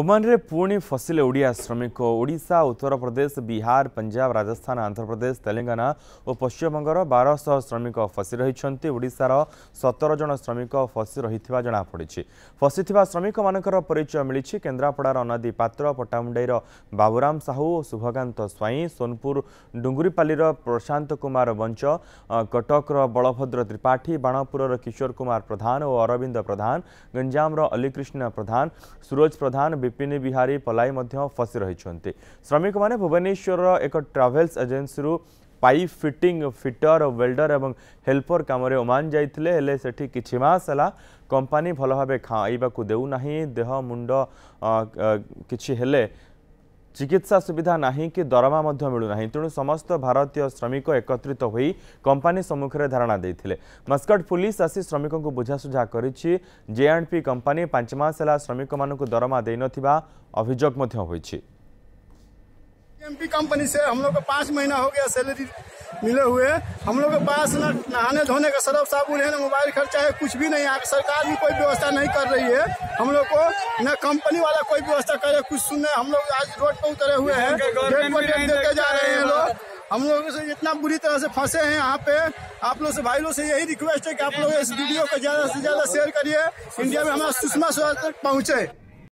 Oman पि फसिले ओडिया श्रमिक ओडिसा उत्तर प्रदेश बिहार पंजाब राजस्थान आंध्र प्रदेश तेलेङाना पश्चिमबङ्ग र बारश श्रमिक रही फसिरह सतरज श्रमिक फसिरहेको छ फसि श्रमिक मचय मि केन्द्रापडार अनादी पत्र पट्टामुण र बाबुराम साहु शुभकान्त स्वं सोनपुर डुङ्ग्रीपा र प्रशान्त कुमार बंच कटक र बलभद्र त्रिपाठी बाणपुर र किशोर कुमार प्रधान प्रधान प्रधानविन्द प्रधान प्रधानज प्रधान विपिन बिहारी पलाई फसी रही श्रमिक मैंने भुवनेश्वर एक travels agency pipe fitting fitter welder एवं हेल्पर कम ओमान जाते किस है कंपानी भल भाव खाइबा देना देह मुंड कि ଚିକିତ୍ସା ସୁବିଧା ନାହିଁ କି ଦରମା ମଧ୍ୟ ମିଳୁନାହିଁ ତେଣୁ ସମସ୍ତ ଭାରତୀୟ ଶ୍ରମିକ ଏକତ୍ରିତ ହୋଇ କମ୍ପାନୀ ସମ୍ମୁଖରେ ଧାରଣା ଦେଇଥିଲେ ମସ୍କଟ ପୁଲିସ ଆସି ଶ୍ରମିକଙ୍କୁ ବୁଝାସୁଝା କରିଛି ଜେ ଆଣ୍ଡ ପି କମ୍ପାନୀ ପାଞ୍ଚ ମାସ ହେଲା ଶ୍ରମିକମାନଙ୍କୁ ଦରମା ଦେଇନଥିବା ଅଭିଯୋଗ ମଧ୍ୟ ହୋଇଛି ପାଞ୍ଚ ମହିନା ହୋଇଗଲା ସାଲେରୀ मिले हुए हम लोग के पास ना नहाने धोने का सरफ साबुन है ना मोबाइल खर्चा है कुछ भी नहीं यहाँ सरकार भी कोई व्यवस्था नहीं कर रही है हम लोग को न कंपनी वाला कोई व्यवस्था करे कुछ सुनने हम लोग आज रोड पर उतरे हुए हैं जा रहे हैं लोग हम लोग से इतना बुरी तरह से फंसे हैं यहाँ पे आप लोग से भाई लोग से यही रिक्वेस्ट है कि आप लोग इस वीडियो को ज़्यादा से ज़्यादा शेयर करिए इंडिया में हमारा सुषमा स्वराज तक पहुँचे